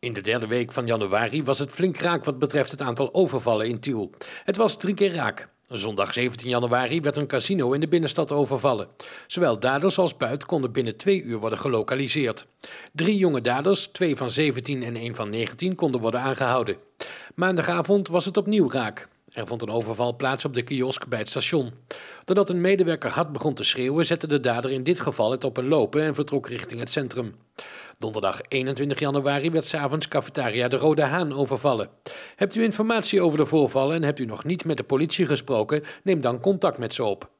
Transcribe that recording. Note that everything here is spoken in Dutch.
In de derde week van januari was het flink raak wat betreft het aantal overvallen in Tiel. Het was drie keer raak. Zondag 17 januari werd een casino in de binnenstad overvallen. Zowel daders als buit konden binnen twee uur worden gelokaliseerd. Drie jonge daders, twee van 17 en één van 19, konden worden aangehouden. Maandagavond was het opnieuw raak. Er vond een overval plaats op de kiosk bij het station. Doordat een medewerker hard begon te schreeuwen, zette de dader in dit geval het op een lopen en vertrok richting het centrum. Donderdag 21 januari werd s'avonds cafetaria de Rode Haan overvallen. Hebt u informatie over de voorvallen en hebt u nog niet met de politie gesproken? Neem dan contact met ze op.